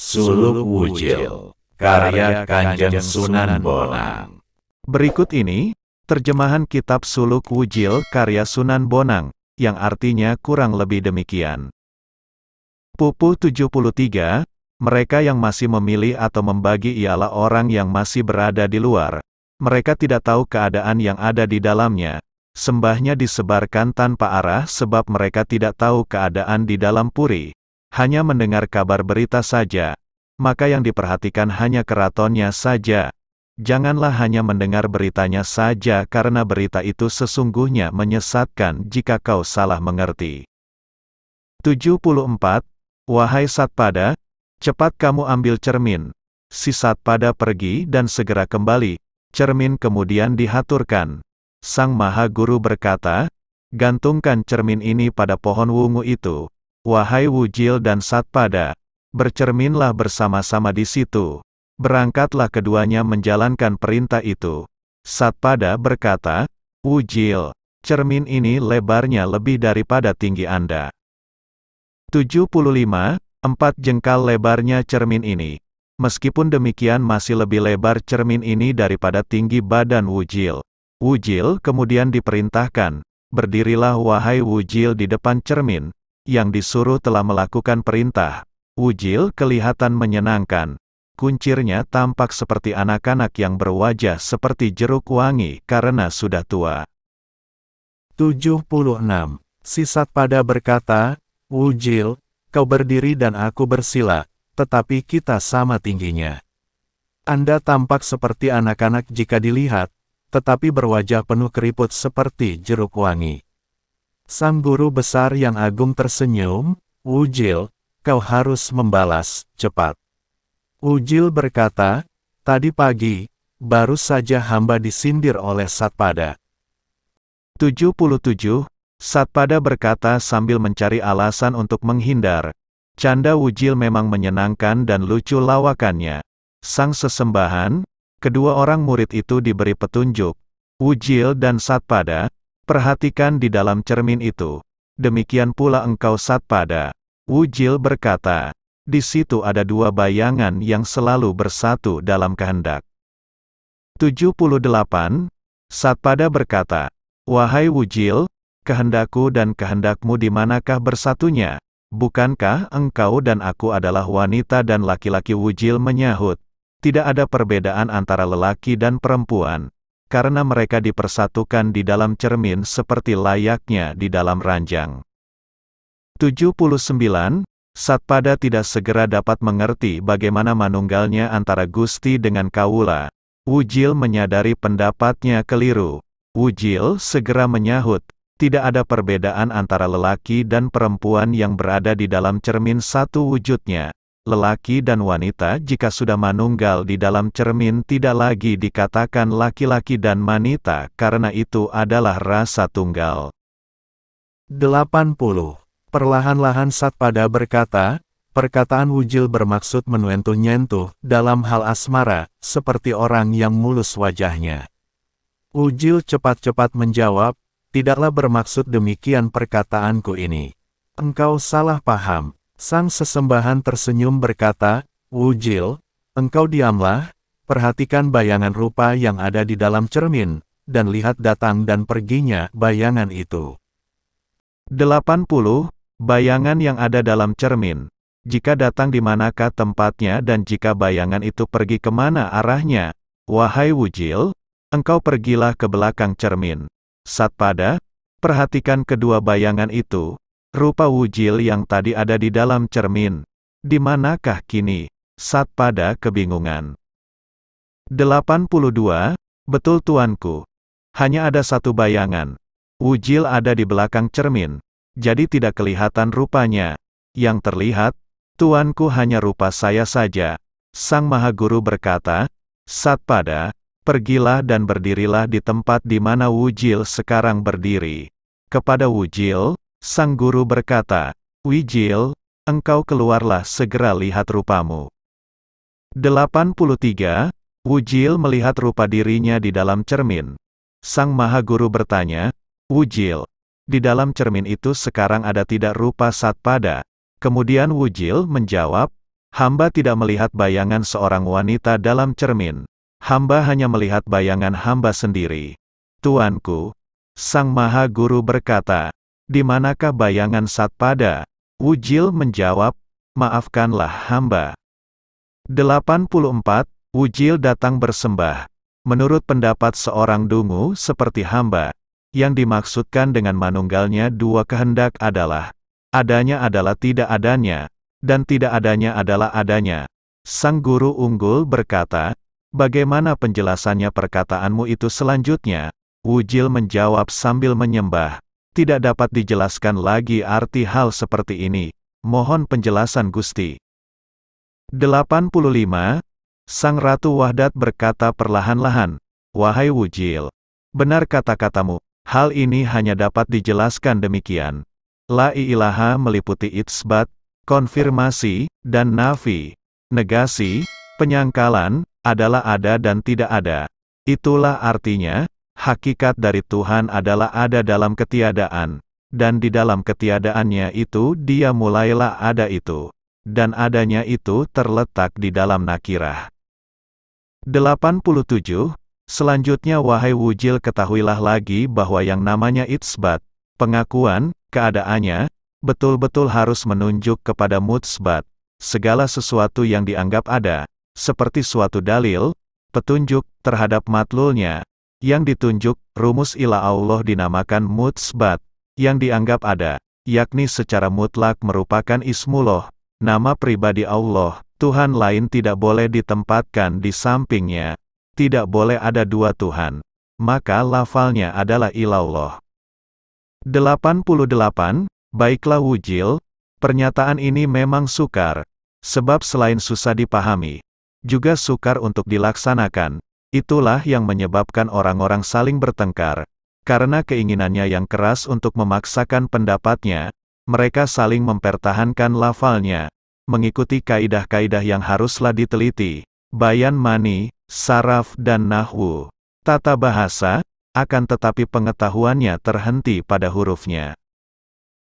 Suluk Wujil, karya Kanjeng Sunan Bonang. Berikut ini, terjemahan kitab Suluk Wujil karya Sunan Bonang, yang artinya kurang lebih demikian. Pupuh 73, mereka yang masih memilih atau membagi ialah orang yang masih berada di luar. Mereka tidak tahu keadaan yang ada di dalamnya. Sembahnya disebarkan tanpa arah sebab mereka tidak tahu keadaan di dalam puri hanya mendengar kabar berita saja, maka yang diperhatikan hanya keratonnya saja. Janganlah hanya mendengar beritanya saja karena berita itu sesungguhnya menyesatkan jika kau salah mengerti. 74. Wahai Satpada, cepat kamu ambil cermin. Si Satpada pergi dan segera kembali, cermin kemudian dihaturkan. Sang Maha Guru berkata, gantungkan cermin ini pada pohon wungu itu wahai Wujil dan Satpada, bercerminlah bersama-sama di situ. Berangkatlah keduanya menjalankan perintah itu. Satpada berkata, Wujil, cermin ini lebarnya lebih daripada tinggi Anda. 75, empat jengkal lebarnya cermin ini. Meskipun demikian masih lebih lebar cermin ini daripada tinggi badan Wujil. Wujil kemudian diperintahkan, berdirilah wahai Wujil di depan cermin, yang disuruh telah melakukan perintah. Ujil kelihatan menyenangkan. Kuncirnya tampak seperti anak-anak yang berwajah seperti jeruk wangi karena sudah tua. 76. Sisat pada berkata, Ujil, kau berdiri dan aku bersila, tetapi kita sama tingginya. Anda tampak seperti anak-anak jika dilihat, tetapi berwajah penuh keriput seperti jeruk wangi. Sang guru besar yang agung tersenyum, Ujil, kau harus membalas, cepat. Ujil berkata, tadi pagi, baru saja hamba disindir oleh Satpada. 77. Satpada berkata sambil mencari alasan untuk menghindar. Canda Ujil memang menyenangkan dan lucu lawakannya. Sang sesembahan, kedua orang murid itu diberi petunjuk. Ujil dan Satpada, Perhatikan di dalam cermin itu. Demikian pula engkau Satpada. Wujil berkata, di situ ada dua bayangan yang selalu bersatu dalam kehendak. 78. Satpada berkata, Wahai Wujil, kehendakku dan kehendakmu di manakah bersatunya? Bukankah engkau dan aku adalah wanita dan laki-laki Wujil menyahut, tidak ada perbedaan antara lelaki dan perempuan, karena mereka dipersatukan di dalam cermin seperti layaknya di dalam ranjang. 79. Satpada tidak segera dapat mengerti bagaimana manunggalnya antara Gusti dengan Kaula. Wujil menyadari pendapatnya keliru. Wujil segera menyahut, tidak ada perbedaan antara lelaki dan perempuan yang berada di dalam cermin satu wujudnya lelaki dan wanita jika sudah manunggal di dalam cermin tidak lagi dikatakan laki-laki dan wanita karena itu adalah rasa tunggal. 80. Perlahan-lahan Satpada berkata, perkataan wujil bermaksud menuentuh-nyentuh dalam hal asmara, seperti orang yang mulus wajahnya. Wujil cepat-cepat menjawab, tidaklah bermaksud demikian perkataanku ini. Engkau salah paham, Sang sesembahan tersenyum berkata, Wujil, engkau diamlah, perhatikan bayangan rupa yang ada di dalam cermin, dan lihat datang dan perginya bayangan itu. 80. Bayangan yang ada dalam cermin. Jika datang di manakah tempatnya dan jika bayangan itu pergi kemana arahnya, wahai Wujil, engkau pergilah ke belakang cermin. Satpada, perhatikan kedua bayangan itu, Rupa wujil yang tadi ada di dalam cermin. Di manakah kini? Sat pada kebingungan. 82. Betul tuanku. Hanya ada satu bayangan. Wujil ada di belakang cermin. Jadi tidak kelihatan rupanya. Yang terlihat, tuanku hanya rupa saya saja. Sang Maha Guru berkata, Sat pada, pergilah dan berdirilah di tempat di mana Wujil sekarang berdiri. Kepada Wujil, Sang guru berkata, Wijil, engkau keluarlah segera lihat rupamu. 83. Wujil melihat rupa dirinya di dalam cermin. Sang Maha Guru bertanya, Wujil, di dalam cermin itu sekarang ada tidak rupa Satpada. Kemudian Wujil menjawab, hamba tidak melihat bayangan seorang wanita dalam cermin. Hamba hanya melihat bayangan hamba sendiri. Tuanku, Sang Maha Guru berkata, di manakah bayangan Satpada? Wujil menjawab, maafkanlah hamba. 84. Wujil datang bersembah. Menurut pendapat seorang dungu seperti hamba, yang dimaksudkan dengan manunggalnya dua kehendak adalah, adanya adalah tidak adanya, dan tidak adanya adalah adanya. Sang guru unggul berkata, bagaimana penjelasannya perkataanmu itu selanjutnya? Wujil menjawab sambil menyembah, tidak dapat dijelaskan lagi arti hal seperti ini. Mohon penjelasan Gusti. 85. Sang Ratu Wahdat berkata perlahan-lahan, Wahai Wujil, benar kata-katamu, hal ini hanya dapat dijelaskan demikian. La ilaha meliputi itsbat, konfirmasi, dan nafi. Negasi, penyangkalan, adalah ada dan tidak ada. Itulah artinya, Hakikat dari Tuhan adalah ada dalam ketiadaan, dan di dalam ketiadaannya itu dia mulailah ada itu, dan adanya itu terletak di dalam nakirah. 87. Selanjutnya wahai wujil ketahuilah lagi bahwa yang namanya itsbat, pengakuan, keadaannya, betul-betul harus menunjuk kepada mutsbat, segala sesuatu yang dianggap ada, seperti suatu dalil, petunjuk, terhadap matlulnya, yang ditunjuk, rumus ilah Allah dinamakan mutsbat, yang dianggap ada, yakni secara mutlak merupakan ismuloh, nama pribadi Allah, Tuhan lain tidak boleh ditempatkan di sampingnya, tidak boleh ada dua Tuhan. Maka lafalnya adalah ilallah. 88. Baiklah wujil, pernyataan ini memang sukar, sebab selain susah dipahami, juga sukar untuk dilaksanakan, Itulah yang menyebabkan orang-orang saling bertengkar. Karena keinginannya yang keras untuk memaksakan pendapatnya, mereka saling mempertahankan lafalnya, mengikuti kaidah-kaidah yang haruslah diteliti, bayan mani, saraf dan nahwu. Tata bahasa, akan tetapi pengetahuannya terhenti pada hurufnya.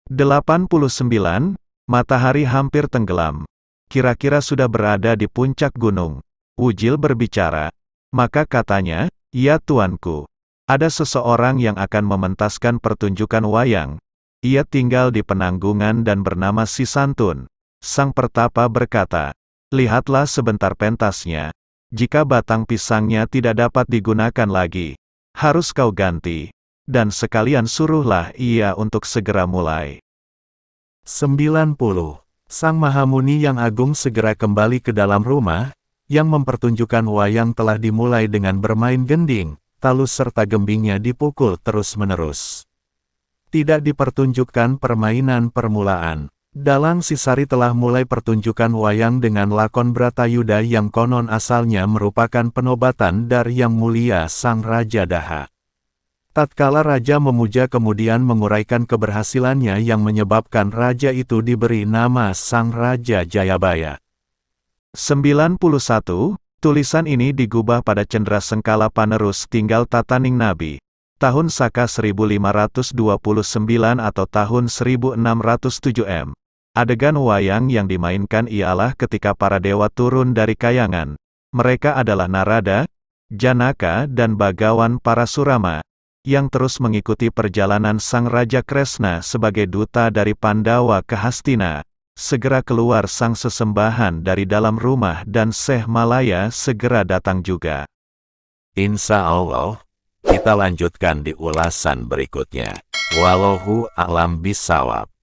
89. Matahari hampir tenggelam. Kira-kira sudah berada di puncak gunung. Ujil berbicara, maka katanya, Ya tuanku, ada seseorang yang akan mementaskan pertunjukan wayang. Ia tinggal di penanggungan dan bernama Si Santun. Sang pertapa berkata, Lihatlah sebentar pentasnya. Jika batang pisangnya tidak dapat digunakan lagi, harus kau ganti. Dan sekalian suruhlah ia untuk segera mulai. 90. Sang Mahamuni yang agung segera kembali ke dalam rumah, yang mempertunjukkan wayang telah dimulai dengan bermain gending, talus serta gembingnya dipukul terus-menerus. Tidak dipertunjukkan permainan permulaan. Dalang Sisari telah mulai pertunjukan wayang dengan lakon Yuda yang konon asalnya merupakan penobatan dari Yang Mulia Sang Raja Daha. Tatkala Raja memuja kemudian menguraikan keberhasilannya yang menyebabkan Raja itu diberi nama Sang Raja Jayabaya. 91. Tulisan ini digubah pada Cendra Sengkala Panerus tinggal Tataning Nabi. Tahun Saka 1529 atau tahun 1607 M. Adegan wayang yang dimainkan ialah ketika para dewa turun dari kayangan. Mereka adalah Narada, Janaka dan Bagawan para Surama, yang terus mengikuti perjalanan Sang Raja Kresna sebagai duta dari Pandawa ke Hastina segera keluar sang sesembahan dari dalam rumah dan Syekh Malaya segera datang juga. Insya Allah, kita lanjutkan di ulasan berikutnya. Walahu alam bisawab.